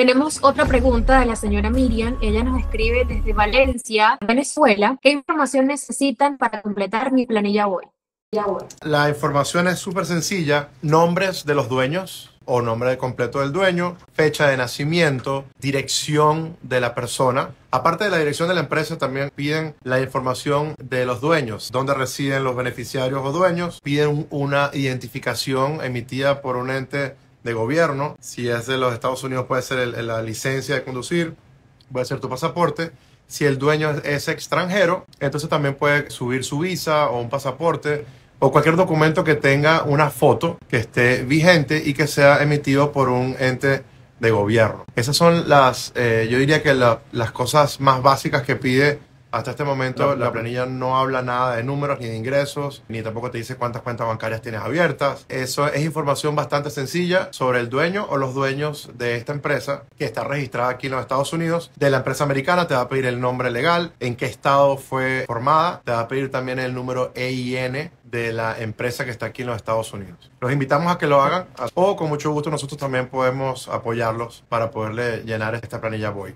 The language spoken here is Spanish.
Tenemos otra pregunta de la señora Miriam. Ella nos escribe desde Valencia, Venezuela. ¿Qué información necesitan para completar mi planilla hoy? La información es súper sencilla. Nombres de los dueños o nombre completo del dueño, fecha de nacimiento, dirección de la persona. Aparte de la dirección de la empresa, también piden la información de los dueños, dónde residen los beneficiarios o dueños, piden una identificación emitida por un ente de gobierno. Si es de los Estados Unidos puede ser la licencia de conducir, puede ser tu pasaporte. Si el dueño es, extranjero, entonces también puede subir su visa o un pasaporte o cualquier documento que tenga una foto que esté vigente y que sea emitido por un ente de gobierno. Esas son las, eh, yo diría que las cosas más básicas que pide hasta este momento la, planilla no habla nada de números ni de ingresos, ni tampoco te dice cuántas cuentas bancarias tienes abiertas. Eso es información bastante sencilla sobre el dueño o los dueños de esta empresa que está registrada aquí en los Estados Unidos. De la empresa americana te va a pedir el nombre legal, en qué estado fue formada, te va a pedir también el número EIN de la empresa que está aquí en los Estados Unidos. Los invitamos a que lo hagan o con mucho gusto nosotros también podemos apoyarlos para poderle llenar esta planilla Voy.